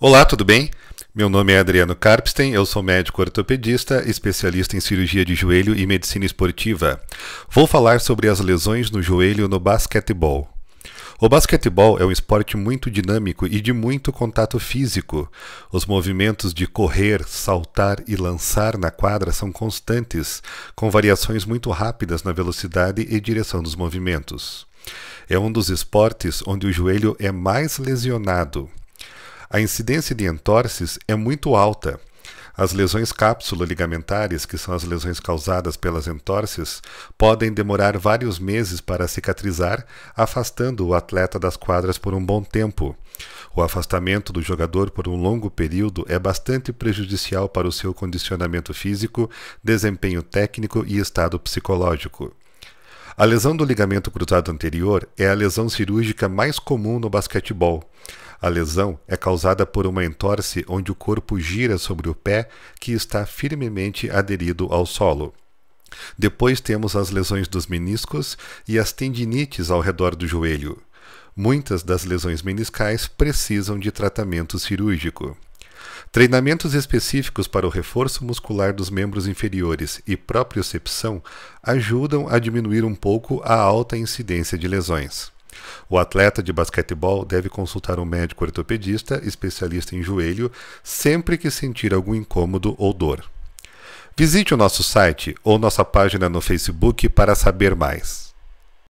Olá, tudo bem? Meu nome é Adriano Karpstein, eu sou médico ortopedista, especialista em cirurgia de joelho e medicina esportiva. Vou falar sobre as lesões no joelho no basquetebol. O basquetebol é um esporte muito dinâmico e de muito contato físico. Os movimentos de correr, saltar e lançar na quadra são constantes, com variações muito rápidas na velocidade e direção dos movimentos. É um dos esportes onde o joelho é mais lesionado. A incidência de entorses é muito alta. As lesões cápsulo-ligamentares, que são as lesões causadas pelas entorses, podem demorar vários meses para cicatrizar, afastando o atleta das quadras por um bom tempo. O afastamento do jogador por um longo período é bastante prejudicial para o seu condicionamento físico, desempenho técnico e estado psicológico. A lesão do ligamento cruzado anterior é a lesão cirúrgica mais comum no basquetebol. A lesão é causada por uma entorse onde o corpo gira sobre o pé que está firmemente aderido ao solo. Depois temos as lesões dos meniscos e as tendinites ao redor do joelho. Muitas das lesões meniscais precisam de tratamento cirúrgico. Treinamentos específicos para o reforço muscular dos membros inferiores e propriocepção ajudam a diminuir um pouco a alta incidência de lesões. O atleta de basquetebol deve consultar um médico ortopedista especialista em joelho sempre que sentir algum incômodo ou dor. Visite o nosso site ou nossa página no Facebook para saber mais.